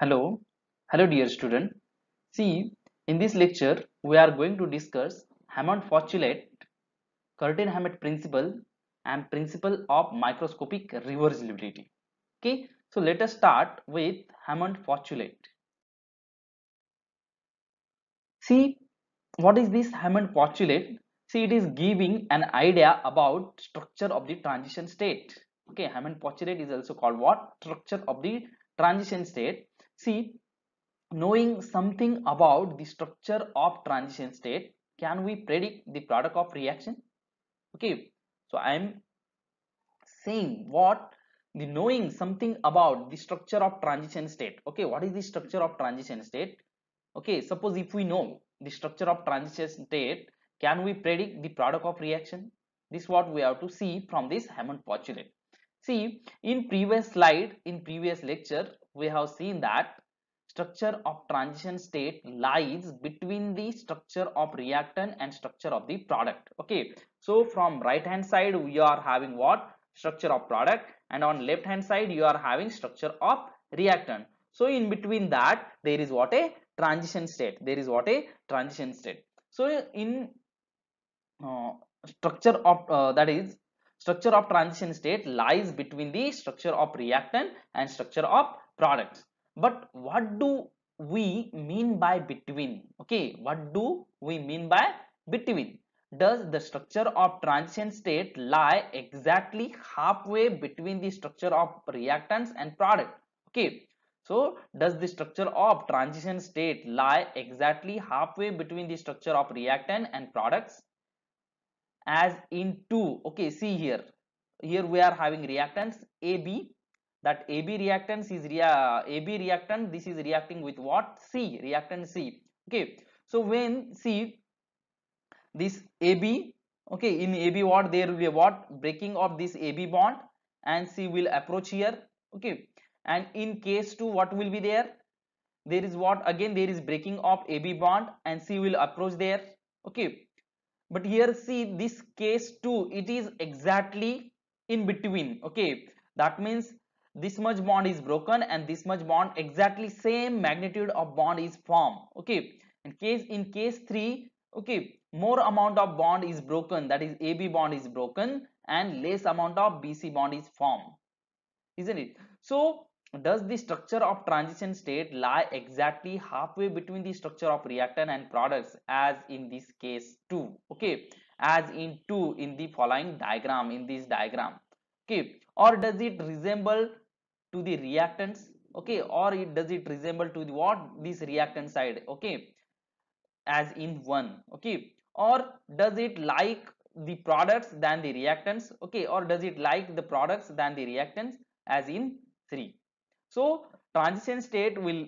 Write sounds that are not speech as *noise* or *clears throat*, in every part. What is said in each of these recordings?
Hello, hello dear student. See, in this lecture, we are going to discuss Hammond postulate, Curtin-Hammett principle and principle of microscopic reversibility. Okay, so let us start with Hammond postulate. See, what is this Hammond postulate? See, it is giving an idea about structure of the transition state. Okay, Hammond postulate is also called what? Structure of the transition state See, knowing something about the structure of transition state, can we predict the product of reaction? Okay, so I am saying what the knowing something about the structure of transition state. Okay, what is the structure of transition state? Okay, suppose if we know the structure of transition state, can we predict the product of reaction? This is what we have to see from this Hammond postulate. See, in previous slide, in previous lecture, we have seen that structure of transition state lies between the structure of reactant and structure of the product okay so from right hand side we are having what structure of product and on left hand side you are having structure of reactant so in between that there is what a transition state there is what a transition state so in uh, structure of uh, that is structure of transition state lies between the structure of reactant and structure of products but what do we mean by between okay what do we mean by between does the structure of transition state lie exactly halfway between the structure of reactants and product okay so does the structure of transition state lie exactly halfway between the structure of reactant and products as in 2 okay see here here we are having reactants AB that AB reactants is rea AB reactant this is reacting with what C reactant C okay so when C this AB okay in AB what there will be what breaking of this AB bond and C will approach here okay and in case 2 what will be there there is what again there is breaking of AB bond and C will approach there okay but here see this case 2 it is exactly in between okay that means this much bond is broken and this much bond exactly same magnitude of bond is formed okay in case in case 3 okay more amount of bond is broken that is AB bond is broken and less amount of BC bond is formed isn't it so does the structure of transition state lie exactly halfway between the structure of reactant and products as in this case 2 okay as in 2 in the following diagram in this diagram okay or does it resemble to the reactants okay or it does it resemble to the what this reactant side okay as in one okay or does it like the products than the reactants okay or does it like the products than the reactants as in three so transition state will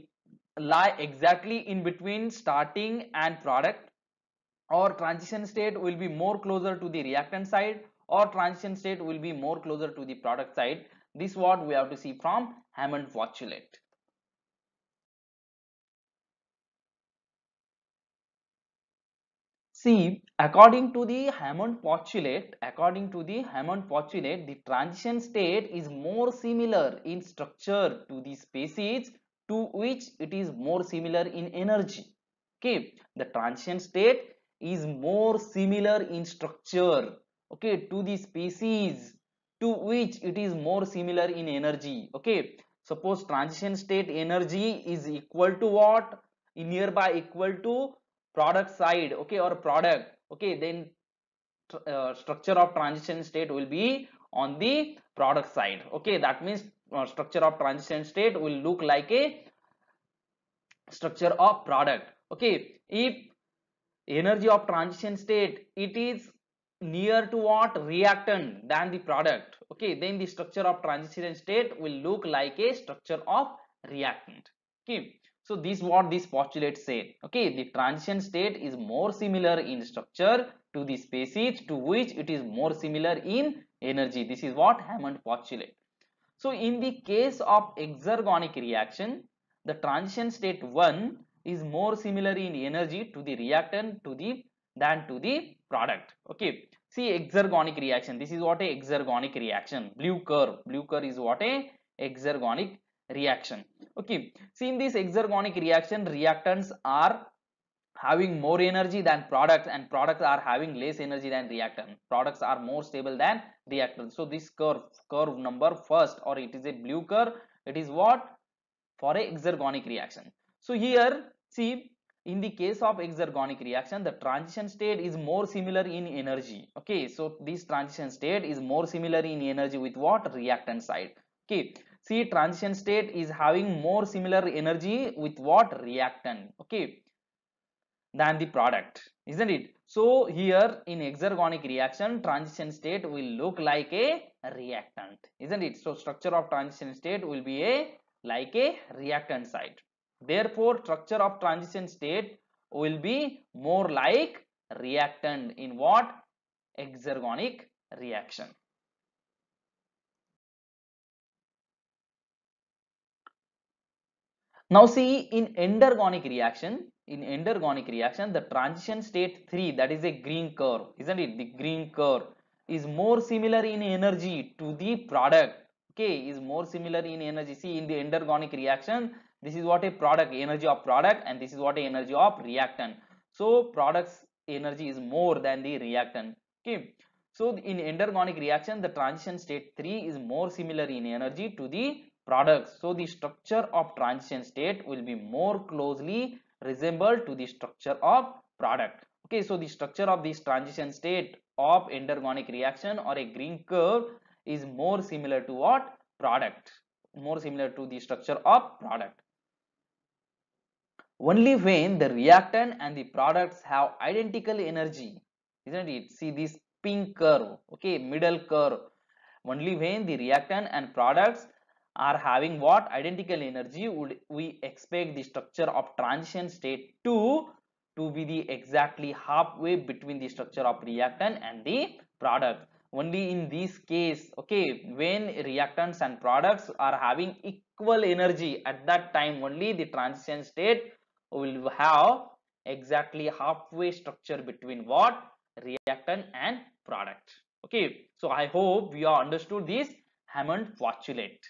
lie exactly in between starting and product or transition state will be more closer to the reactant side or transition state will be more closer to the product side this what we have to see from Hammond postulate. See, according to the Hammond postulate, according to the Hammond postulate, the transition state is more similar in structure to the species to which it is more similar in energy. Okay, the transition state is more similar in structure okay to the species to which it is more similar in energy okay suppose transition state energy is equal to what nearby equal to product side okay or product okay then uh, structure of transition state will be on the product side okay that means uh, structure of transition state will look like a structure of product okay if energy of transition state it is near to what reactant than the product okay then the structure of transition state will look like a structure of reactant okay so this what this postulate say. okay the transition state is more similar in structure to the species to which it is more similar in energy this is what hammond postulate so in the case of exergonic reaction the transition state 1 is more similar in energy to the reactant to the than to the product okay see exergonic reaction this is what a exergonic reaction blue curve blue curve is what a exergonic reaction okay see in this exergonic reaction reactants are having more energy than products and products are having less energy than reactant products are more stable than reactants so this curve curve number first or it is a blue curve it is what for a exergonic reaction so here see in the case of exergonic reaction the transition state is more similar in energy okay so this transition state is more similar in energy with what reactant side okay see transition state is having more similar energy with what reactant okay than the product isn't it so here in exergonic reaction transition state will look like a reactant isn't it so structure of transition state will be a like a reactant side Therefore, structure of transition state will be more like reactant in what? Exergonic reaction. Now see in endergonic reaction, in endergonic reaction, the transition state 3 that is a green curve, isn't it? The green curve is more similar in energy to the product, okay, is more similar in energy. See in the endergonic reaction, this is what a product energy of product and this is what a energy of reactant so products energy is more than the reactant okay so in endergonic reaction the transition state 3 is more similar in energy to the products so the structure of transition state will be more closely resembled to the structure of product okay so the structure of this transition state of endergonic reaction or a green curve is more similar to what product more similar to the structure of product only when the reactant and the products have identical energy isn't it see this pink curve okay middle curve only when the reactant and products are having what identical energy would we expect the structure of transition state 2 to be the exactly halfway between the structure of reactant and the product only in this case okay when reactants and products are having equal energy at that time only the transition state we will have exactly halfway structure between what reactant and product okay so i hope you have understood this hammond postulate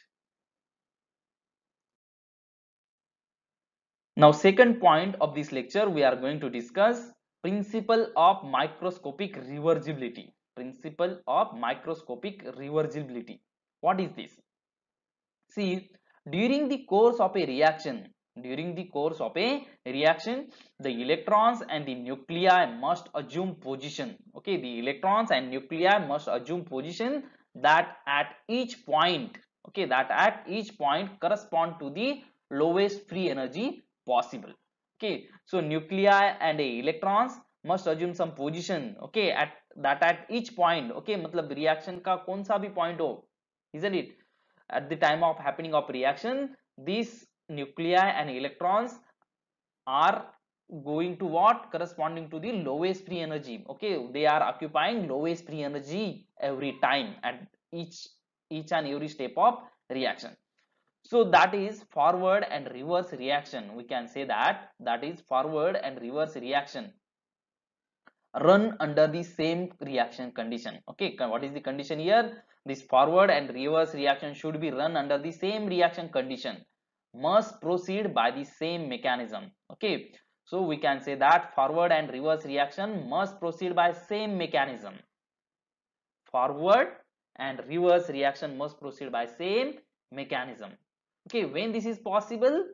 now second point of this lecture we are going to discuss principle of microscopic reversibility principle of microscopic reversibility what is this see during the course of a reaction during the course of a reaction, the electrons and the nuclei must assume position. Okay, the electrons and nuclei must assume position that at each point, okay, that at each point correspond to the lowest free energy possible. Okay, so nuclei and electrons must assume some position. Okay, at that at each point. Okay, मतलब reaction का कौन सा भी point हो, isn't it? At the time of happening of reaction, these nuclei and electrons are going to what corresponding to the lowest free energy okay they are occupying lowest free energy every time at each each and every step of reaction so that is forward and reverse reaction we can say that that is forward and reverse reaction run under the same reaction condition okay what is the condition here this forward and reverse reaction should be run under the same reaction condition must proceed by the same mechanism okay so we can say that forward and reverse reaction must proceed by same mechanism forward and reverse reaction must proceed by same mechanism okay when this is possible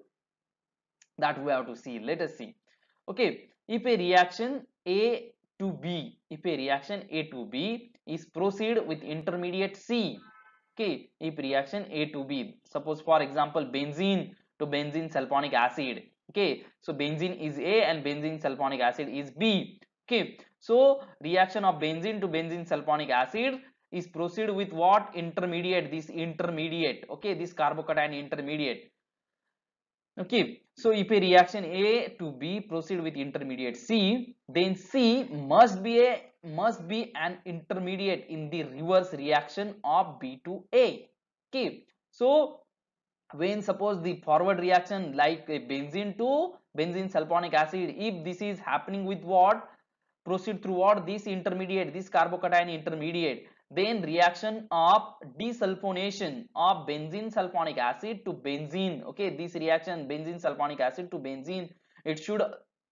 that we have to see let us see okay if a reaction a to b if a reaction a to b is proceed with intermediate c okay if reaction a to b suppose for example benzene to benzene sulfonic acid okay so benzene is a and benzene sulfonic acid is b okay so reaction of benzene to benzene sulfonic acid is proceed with what intermediate this intermediate okay this carbocation intermediate okay so if a reaction a to b proceed with intermediate c then c must be a must be an intermediate in the reverse reaction of B to A. Okay. So when suppose the forward reaction like benzene to benzene sulfonic acid if this is happening with what proceed through what this intermediate this carbocation intermediate then reaction of desulfonation of benzene sulfonic acid to benzene okay this reaction benzene sulfonic acid to benzene it should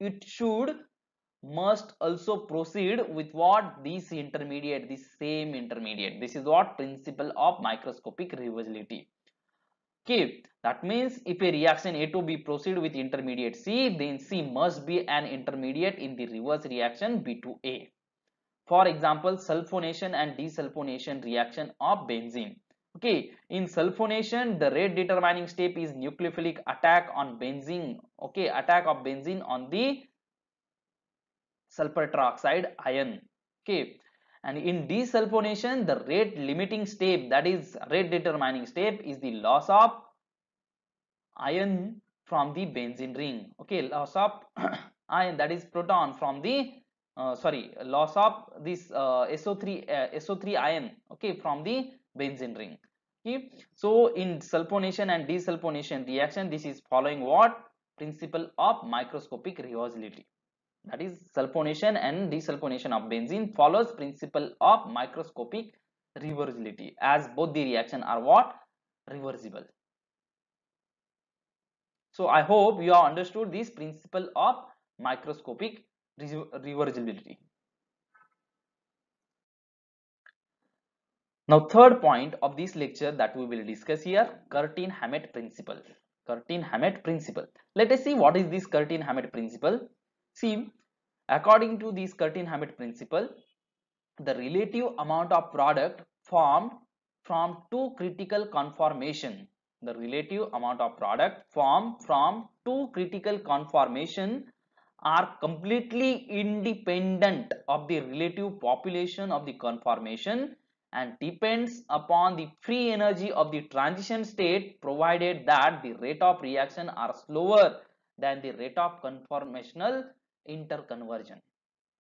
it should must also proceed with what this intermediate the same intermediate this is what principle of microscopic reversibility okay that means if a reaction a to b proceed with intermediate c then c must be an intermediate in the reverse reaction b to a for example sulfonation and desulfonation reaction of benzene okay in sulfonation the rate determining step is nucleophilic attack on benzene okay attack of benzene on the sulfur trioxide ion okay and in desulfonation the rate limiting step that is rate determining step is the loss of ion from the benzene ring okay loss of *clears throat* ion that is proton from the uh, sorry loss of this uh, SO3 uh, SO3 ion okay from the benzene ring okay so in sulfonation and desulfonation reaction this is following what principle of microscopic reversibility that is sulfonation and desulfonation of benzene follows principle of microscopic reversibility as both the reaction are what reversible so i hope you have understood this principle of microscopic reversibility now third point of this lecture that we will discuss here curtin hammett principle curtin hammett principle let us see what is this curtin hammett principle See, according to this Curtin-Hammett principle, the relative amount of product formed from two critical conformation the relative amount of product formed from two critical conformation are completely independent of the relative population of the conformation and depends upon the free energy of the transition state provided that the rate of reaction are slower than the rate of conformational interconversion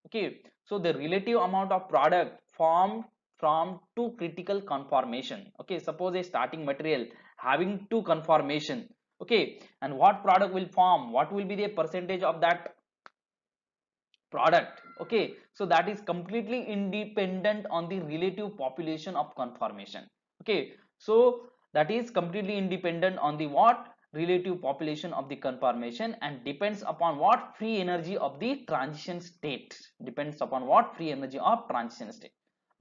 okay so the relative amount of product formed from two critical conformation okay suppose a starting material having two conformation okay and what product will form what will be the percentage of that product okay so that is completely independent on the relative population of conformation okay so that is completely independent on the what relative population of the conformation and depends upon what free energy of the transition state depends upon what free energy of transition state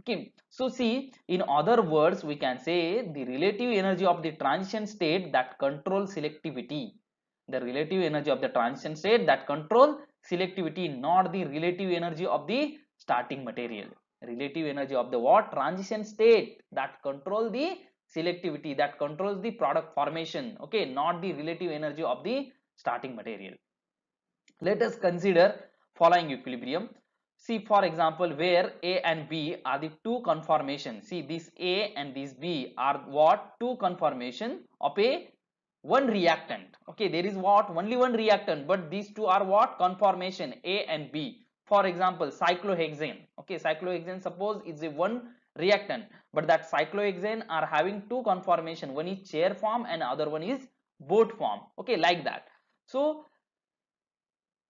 okay so see in other words we can say the relative energy of the transition state that control selectivity the relative energy of the transition state that control selectivity not the relative energy of the starting material relative energy of the what transition state that control the selectivity that controls the product formation okay not the relative energy of the starting material let us consider following equilibrium see for example where a and b are the two conformations see this a and this b are what two conformation of a one reactant okay there is what only one reactant but these two are what conformation a and b for example cyclohexane okay cyclohexane suppose it's a one reactant but that cyclohexane are having two conformation one is chair form and other one is boat form okay like that so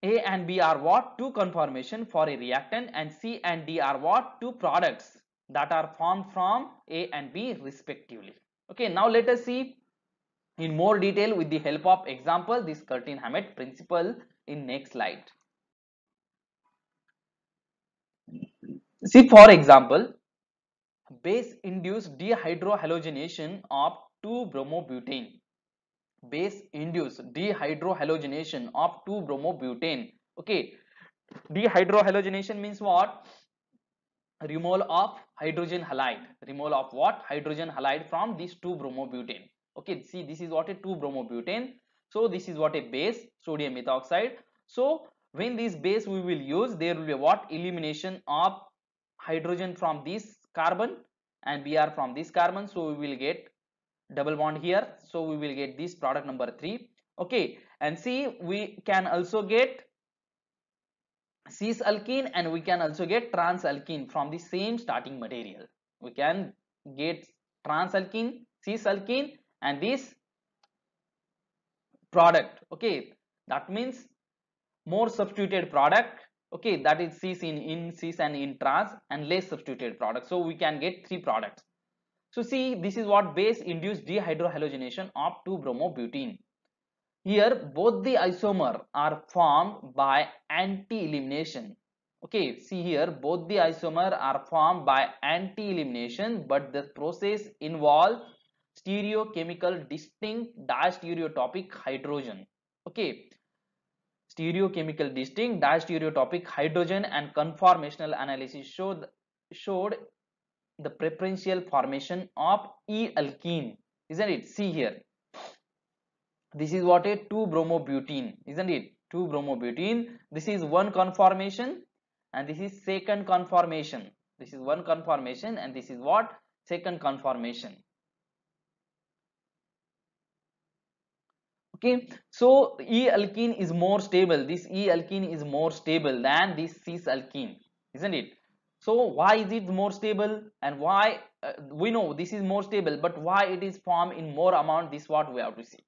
a and B are what? Two conformation for a reactant and C and D are what? Two products that are formed from A and B respectively. Okay, now let us see in more detail with the help of example this Curtin-Hammett principle in next slide. See for example, base-induced dehydrohalogenation of 2-bromobutane. Base-induced dehydrohalogenation of 2-bromobutane. Okay, dehydrohalogenation means what? Removal of hydrogen halide. Removal of what? Hydrogen halide from these 2-bromobutane. Okay, see this is what a 2-bromobutane. So this is what a base, sodium methoxide. So when this base we will use, there will be what? Elimination of hydrogen from this carbon and we are from this carbon so we will get double bond here so we will get this product number 3 okay and see we can also get cis alkene and we can also get trans alkene from the same starting material we can get trans alkene cis alkene and this product okay that means more substituted product okay that is cis in in cis and in trans and less substituted products so we can get three products so see this is what base induced dehydrohalogenation of 2 bromobutene here both the isomer are formed by anti elimination okay see here both the isomer are formed by anti elimination but the process involves stereochemical distinct diastereotopic hydrogen okay stereochemical distinct diastereotopic hydrogen and conformational analysis showed showed the preferential formation of E alkene isn't it see here this is what a 2 bromobutene isn't it 2 bromobutene this is one conformation and this is second conformation this is one conformation and this is what second conformation okay so e alkene is more stable this e alkene is more stable than this cis alkene isn't it so why is it more stable and why uh, we know this is more stable but why it is formed in more amount this what we have to see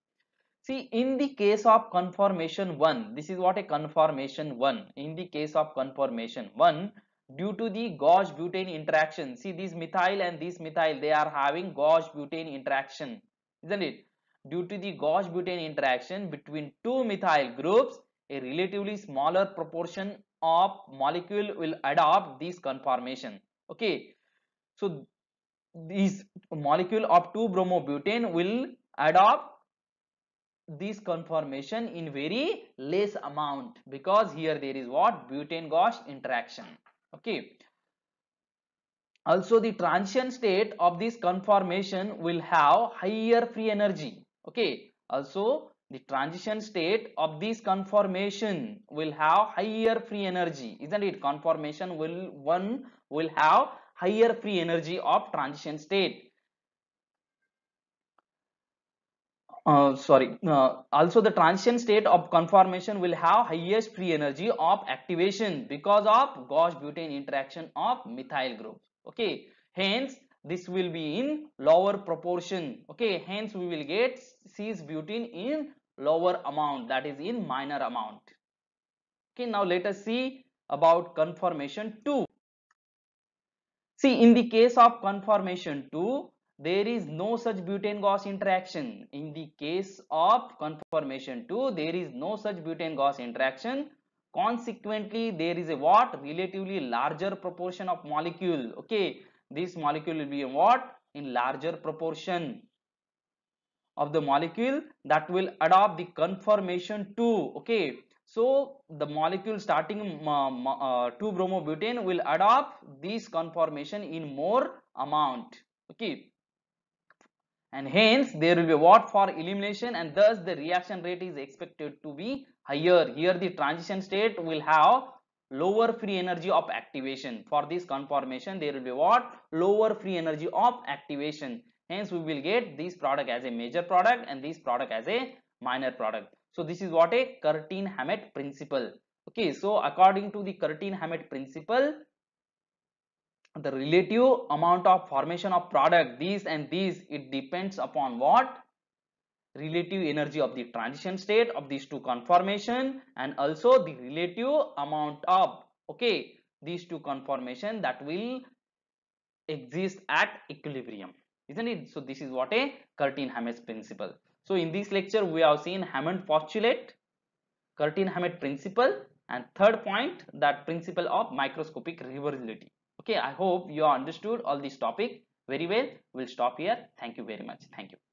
see in the case of conformation 1 this is what a conformation 1 in the case of conformation 1 due to the gauge butane interaction see this methyl and this methyl they are having gauge butane interaction isn't it due to the Gauss-butane interaction between two methyl groups, a relatively smaller proportion of molecule will adopt this conformation. Okay, so this molecule of 2 bromobutane will adopt this conformation in very less amount because here there is what butane gauss interaction okay also the transition state of this conformation will have higher free energy okay also the transition state of this conformation will have higher free energy isn't it conformation will one will have higher free energy of transition state uh, sorry uh, also the transition state of conformation will have highest free energy of activation because of gauss butane interaction of methyl group okay hence this will be in lower proportion okay hence we will get cis butene in lower amount that is in minor amount okay now let us see about conformation 2 see in the case of conformation 2 there is no such butane gauss interaction in the case of conformation 2 there is no such butane gauss interaction consequently there is a what relatively larger proportion of molecule okay this molecule will be in what? In larger proportion of the molecule that will adopt the conformation to. Okay. So, the molecule starting to uh, 2 bromobutane will adopt this conformation in more amount. Okay. And hence there will be what for elimination and thus the reaction rate is expected to be higher. Here the transition state will have lower free energy of activation for this conformation there will be what lower free energy of activation hence we will get this product as a major product and this product as a minor product so this is what a curtin hammett principle okay so according to the curtin hammett principle the relative amount of formation of product these and these it depends upon what relative energy of the transition state of these two conformation and also the relative amount of okay these two conformation that will exist at equilibrium isn't it so this is what a curtin-hammett principle so in this lecture we have seen hammond postulate curtin-hammett principle and third point that principle of microscopic reversibility okay i hope you understood all this topic very well we'll stop here thank you very much thank you